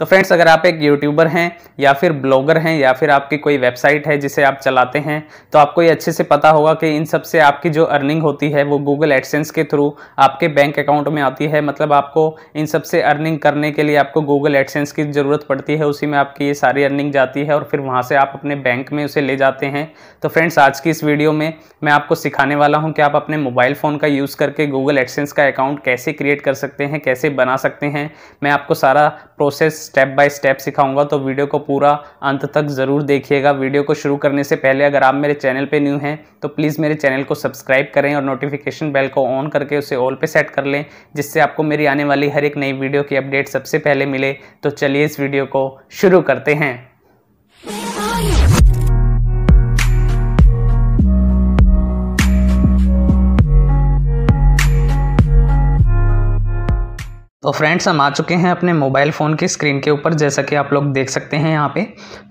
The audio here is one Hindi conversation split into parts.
तो फ्रेंड्स अगर आप एक यूट्यूबर हैं या फिर ब्लॉगर हैं या फिर आपकी कोई वेबसाइट है जिसे आप चलाते हैं तो आपको ये अच्छे से पता होगा कि इन सब से आपकी जो अर्निंग होती है वो गूगल एडसेंस के थ्रू आपके बैंक अकाउंट में आती है मतलब आपको इन सब से अर्निंग करने के लिए आपको गूगल एडसेंस की ज़रूरत पड़ती है उसी में आपकी ये सारी अर्निंग जाती है और फिर वहाँ से आप अपने बैंक में उसे ले जाते हैं तो फ्रेंड्स आज की इस वीडियो में मैं आपको सिखाने वाला हूँ कि आप अपने मोबाइल फ़ोन का यूज़ करके गूगल एडसेंस का अकाउंट कैसे क्रिएट कर सकते हैं कैसे बना सकते हैं मैं आपको सारा प्रोसेस स्टेप बाय स्टेप सिखाऊंगा तो वीडियो को पूरा अंत तक ज़रूर देखिएगा वीडियो को शुरू करने से पहले अगर आप मेरे चैनल पे न्यू हैं तो प्लीज़ मेरे चैनल को सब्सक्राइब करें और नोटिफिकेशन बेल को ऑन करके उसे ऑल पे सेट कर लें जिससे आपको मेरी आने वाली हर एक नई वीडियो की अपडेट सबसे पहले मिले तो चलिए इस वीडियो को शुरू करते हैं तो फ्रेंड्स हम आ चुके हैं अपने मोबाइल फ़ोन की स्क्रीन के ऊपर जैसा कि आप लोग देख सकते हैं यहाँ पे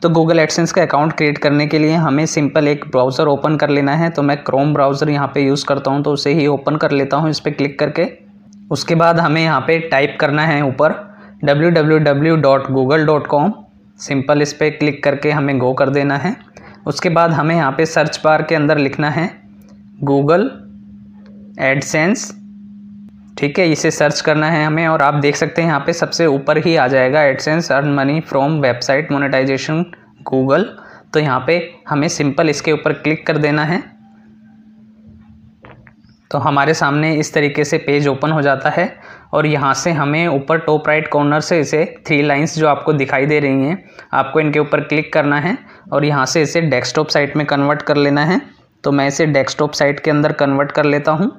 तो गूगल एडसेंस का अकाउंट क्रिएट करने के लिए हमें सिंपल एक ब्राउज़र ओपन कर लेना है तो मैं क्रोम ब्राउज़र यहाँ पे यूज़ करता हूँ तो उसे ही ओपन कर लेता हूँ इस पर क्लिक करके उसके बाद हमें यहाँ पर टाइप करना है ऊपर डब्ल्यू सिंपल इस पर क्लिक करके हमें गो कर देना है उसके बाद हमें यहाँ पर सर्च बार के अंदर लिखना है गूगल एडसेंस ठीक है इसे सर्च करना है हमें और आप देख सकते हैं यहाँ पे सबसे ऊपर ही आ जाएगा AdSense earn money from website monetization Google तो यहाँ पे हमें सिंपल इसके ऊपर क्लिक कर देना है तो हमारे सामने इस तरीके से पेज ओपन हो जाता है और यहाँ से हमें ऊपर टॉप राइट कॉर्नर से इसे थ्री लाइंस जो आपको दिखाई दे रही हैं आपको इनके ऊपर क्लिक करना है और यहाँ से इसे डेस्कटॉप साइट में कन्वर्ट कर लेना है तो मैं इसे डेस्कटॉप साइट के अंदर कन्वर्ट कर लेता हूँ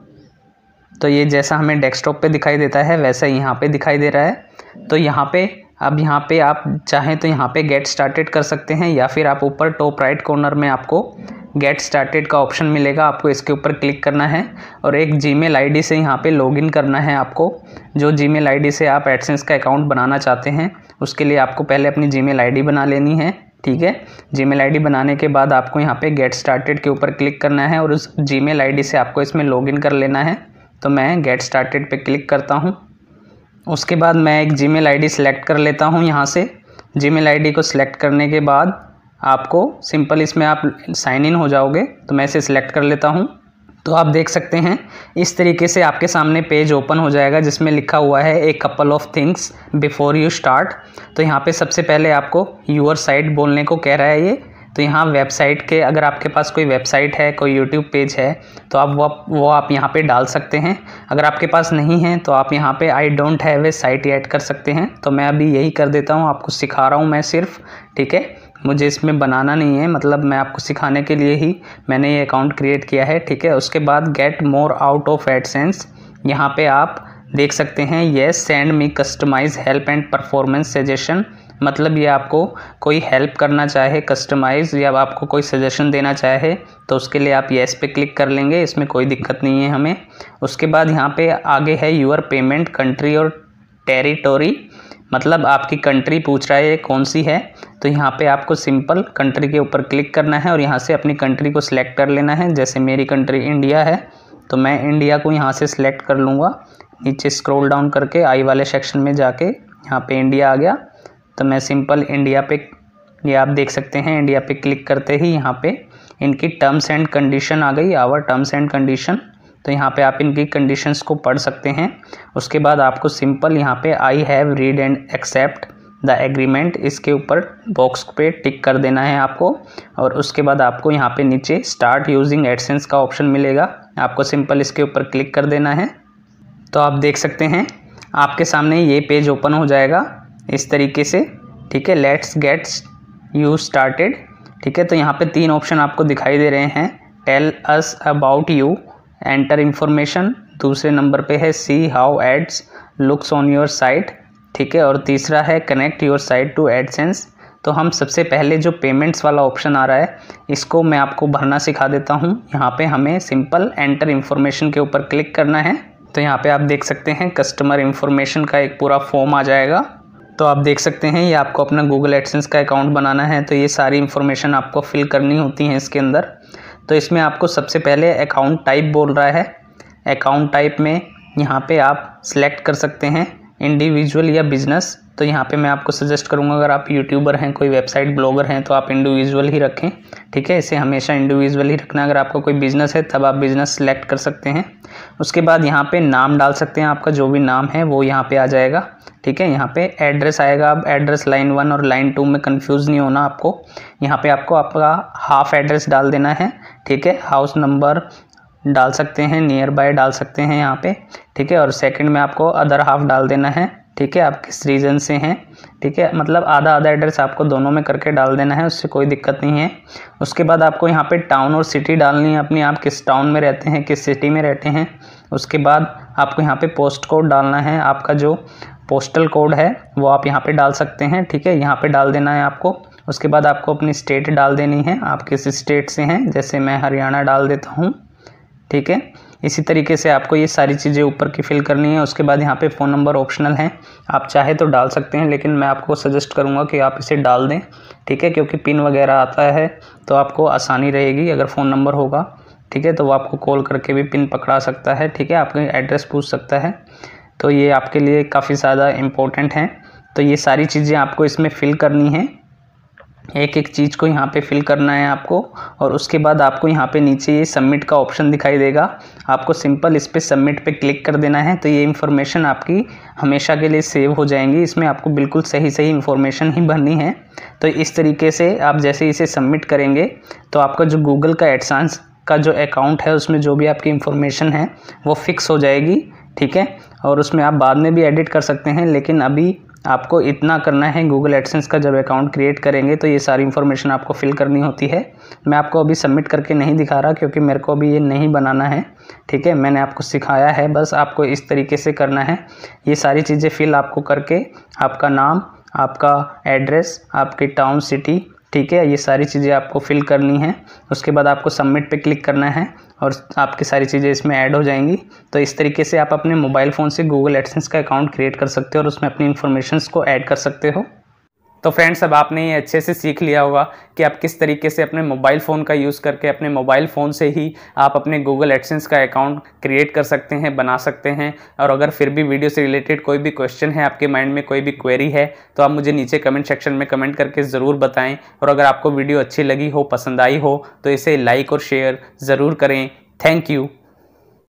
तो ये जैसा हमें डेस्कटॉप पे दिखाई देता है वैसा यहाँ पे दिखाई दे रहा है तो यहाँ पे अब यहाँ पे आप चाहें तो यहाँ पे गेट स्टार्टेड कर सकते हैं या फिर आप ऊपर टॉप राइट कॉर्नर में आपको गेट स्टार्टेड का ऑप्शन मिलेगा आपको इसके ऊपर क्लिक करना है और एक जी मेल से यहाँ पर लॉग करना है आपको जो जी मेल से आप एडसेंस का अकाउंट बनाना चाहते हैं उसके लिए आपको पहले अपनी जी मेल बना लेनी है ठीक है जी मेल बनाने के बाद आपको यहाँ पे गेट स्टार्टेड के ऊपर क्लिक करना है और उस जी मेल से आपको इसमें लॉगिन कर लेना है तो मैं गेट स्टार्टेड पे क्लिक करता हूँ उसके बाद मैं एक जीमेल आईडी सिलेक्ट कर लेता हूँ यहाँ से जीमेल आईडी को सिलेक्ट करने के बाद आपको सिंपल इसमें आप साइन इन हो जाओगे तो मैं इसे सिलेक्ट कर लेता हूँ तो आप देख सकते हैं इस तरीके से आपके सामने पेज ओपन हो जाएगा जिसमें लिखा हुआ है a couple of things before you start तो यहाँ पे सबसे पहले आपको यूअर साइट बोलने को कह रहा है ये तो यहाँ वेबसाइट के अगर आपके पास कोई वेबसाइट है कोई यूट्यूब पेज है तो आप वो वो आप यहाँ पे डाल सकते हैं अगर आपके पास नहीं है तो आप यहाँ पे I don't have a site add कर सकते हैं तो मैं अभी यही कर देता हूँ आपको सिखा रहा हूँ मैं सिर्फ ठीक है मुझे इसमें बनाना नहीं है मतलब मैं आपको सिखाने के लिए ही मैंने ये अकाउंट क्रिएट किया है ठीक है उसके बाद get more out of AdSense यहाँ पर आप देख सकते हैं ये send me customize help and performance suggestion मतलब ये आपको कोई हेल्प करना चाहे कस्टमाइज़ या आपको कोई सजेशन देना चाहे तो उसके लिए आप येस पे क्लिक कर लेंगे इसमें कोई दिक्कत नहीं है हमें उसके बाद यहाँ पे आगे है यूर पेमेंट कंट्री और टेरिटोरी मतलब आपकी कंट्री पूछ रहा है कौन सी है तो यहाँ पे आपको सिंपल कंट्री के ऊपर क्लिक करना है और यहाँ से अपनी कंट्री को सिलेक्ट कर लेना है जैसे मेरी कंट्री इंडिया है तो मैं इंडिया को यहाँ से सिलेक्ट कर लूँगा नीचे स्क्रॉल डाउन करके आई वाले सेक्शन में जाके यहाँ पे इंडिया आ गया तो मैं सिंपल इंडिया पे ये आप देख सकते हैं इंडिया पे क्लिक करते ही यहाँ पे इनकी टर्म्स एंड कंडीशन आ गई आवर टर्म्स एंड कंडीशन तो यहाँ पे आप इनकी कंडीशंस को पढ़ सकते हैं उसके बाद आपको सिंपल यहाँ पे I have read and accept the agreement इसके ऊपर बॉक्स पे टिक कर देना है आपको और उसके बाद आपको यहाँ पे नीचे स्टार्ट यूजिंग एडसेंस का ऑप्शन मिलेगा आपको सिंपल इसके ऊपर क्लिक कर देना है तो आप देख सकते हैं आपके सामने ये पेज ओपन हो जाएगा इस तरीके से ठीक है लेट्स गेट्स यू स्टार्टेड ठीक है तो यहाँ पे तीन ऑप्शन आपको दिखाई दे रहे हैं tell us about you enter information दूसरे नंबर पे है see how ads looks on your site ठीक है और तीसरा है connect your site to AdSense तो हम सबसे पहले जो पेमेंट्स वाला ऑप्शन आ रहा है इसको मैं आपको भरना सिखा देता हूँ यहाँ पे हमें सिंपल एंटर इन्फॉर्मेशन के ऊपर क्लिक करना है तो यहाँ पे आप देख सकते हैं कस्टमर इन्फॉर्मेशन का एक पूरा फॉर्म आ जाएगा तो आप देख सकते हैं ये आपको अपना गूगल एडसेंस का अकाउंट बनाना है तो ये सारी इन्फॉर्मेशन आपको फिल करनी होती है इसके अंदर तो इसमें आपको सबसे पहले अकाउंट टाइप बोल रहा है अकाउंट टाइप में यहाँ पे आप सिलेक्ट कर सकते हैं इंडिविजुअल या बिजनेस तो यहाँ पे मैं आपको सजेस्ट करूँगा अगर आप यूट्यूबर हैं कोई वेबसाइट ब्लॉगर हैं तो आप इंडिविजुअल ही रखें ठीक है इसे हमेशा इंडिविजुअल ही रखना अगर आपका कोई बिज़नेस है तब आप बिज़नेस सेलेक्ट कर सकते हैं उसके बाद यहाँ पे नाम डाल सकते हैं आपका जो भी नाम है वो यहाँ पर आ जाएगा ठीक है यहाँ पर एड्रेस आएगा अब एड्रेस लाइन वन और लाइन टू में कन्फ्यूज़ नहीं होना आपको यहाँ पर आपको आपका हाफ एड्रेस डाल देना है ठीक है हाउस नंबर डाल सकते हैं नियर बाय डाल सकते हैं यहाँ पे ठीक है और सेकंड में आपको अदर हाफ डाल देना है ठीक है आप किस रीजन से हैं ठीक है मतलब आधा आधा एड्रेस आपको दोनों में करके डाल देना है उससे कोई दिक्कत नहीं है उसके बाद आपको यहाँ पे टाउन और सिटी डालनी है अपनी आप किस टाउन में रहते हैं किस सिटी में रहते हैं उसके बाद आपको यहाँ पे पोस्ट कोड डालना है आपका जो पोस्टल कोड है वो आप यहाँ पर डाल सकते हैं ठीक है यहाँ पर डाल देना है आपको उसके बाद आपको अपनी स्टेट डाल देनी है आप किस स्टेट से हैं जैसे मैं हरियाणा डाल देता हूँ ठीक है इसी तरीके से आपको ये सारी चीज़ें ऊपर की फिल करनी है उसके बाद यहाँ पे फ़ोन नंबर ऑप्शनल है आप चाहे तो डाल सकते हैं लेकिन मैं आपको सजेस्ट करूँगा कि आप इसे डाल दें ठीक है क्योंकि पिन वगैरह आता है तो आपको आसानी रहेगी अगर फ़ोन नंबर होगा ठीक है तो वो आपको कॉल करके भी पिन पकड़ा सकता है ठीक है आपके एड्रेस पूछ सकता है तो ये आपके लिए काफ़ी ज़्यादा इम्पोर्टेंट हैं तो ये सारी चीज़ें आपको इसमें फिल करनी हैं एक एक चीज़ को यहाँ पे फिल करना है आपको और उसके बाद आपको यहाँ पे नीचे ये सबमिट का ऑप्शन दिखाई देगा आपको सिंपल इस पर सबमिट पे क्लिक कर देना है तो ये इन्फॉर्मेशन आपकी हमेशा के लिए सेव हो जाएंगी इसमें आपको बिल्कुल सही सही इन्फॉर्मेशन ही भरनी है तो इस तरीके से आप जैसे इसे सबमिट करेंगे तो आपका जो गूगल का एडसांस का जो अकाउंट है उसमें जो भी आपकी इन्फॉर्मेशन है वो फिक्स हो जाएगी ठीक है और उसमें आप बाद में भी एडिट कर सकते हैं लेकिन अभी आपको इतना करना है गूगल एडसेंस का जब अकाउंट क्रिएट करेंगे तो ये सारी इन्फॉर्मेशन आपको फिल करनी होती है मैं आपको अभी सबमिट करके नहीं दिखा रहा क्योंकि मेरे को अभी ये नहीं बनाना है ठीक है मैंने आपको सिखाया है बस आपको इस तरीके से करना है ये सारी चीज़ें फिल आपको करके आपका नाम आपका एड्रेस आपकी टाउन सिटी ठीक है ये सारी चीज़ें आपको फिल करनी है उसके बाद आपको सबमिट पे क्लिक करना है और आपकी सारी चीज़ें इसमें ऐड हो जाएंगी तो इस तरीके से आप अपने मोबाइल फ़ोन से गूगल एडसेंस का अकाउंट क्रिएट कर सकते हो और उसमें अपनी इन्फॉर्मेशन को ऐड कर सकते हो तो फ्रेंड्स अब आपने ये अच्छे से सीख लिया होगा कि आप किस तरीके से अपने मोबाइल फ़ोन का यूज़ करके अपने मोबाइल फ़ोन से ही आप अपने गूगल एडसेंस का अकाउंट क्रिएट कर सकते हैं बना सकते हैं और अगर फिर भी वीडियो से रिलेटेड कोई भी क्वेश्चन है आपके माइंड में कोई भी क्वेरी है तो आप मुझे नीचे कमेंट सेक्शन में कमेंट करके ज़रूर बताएँ और अगर आपको वीडियो अच्छी लगी हो पसंद आई हो तो इसे लाइक और शेयर ज़रूर करें थैंक यू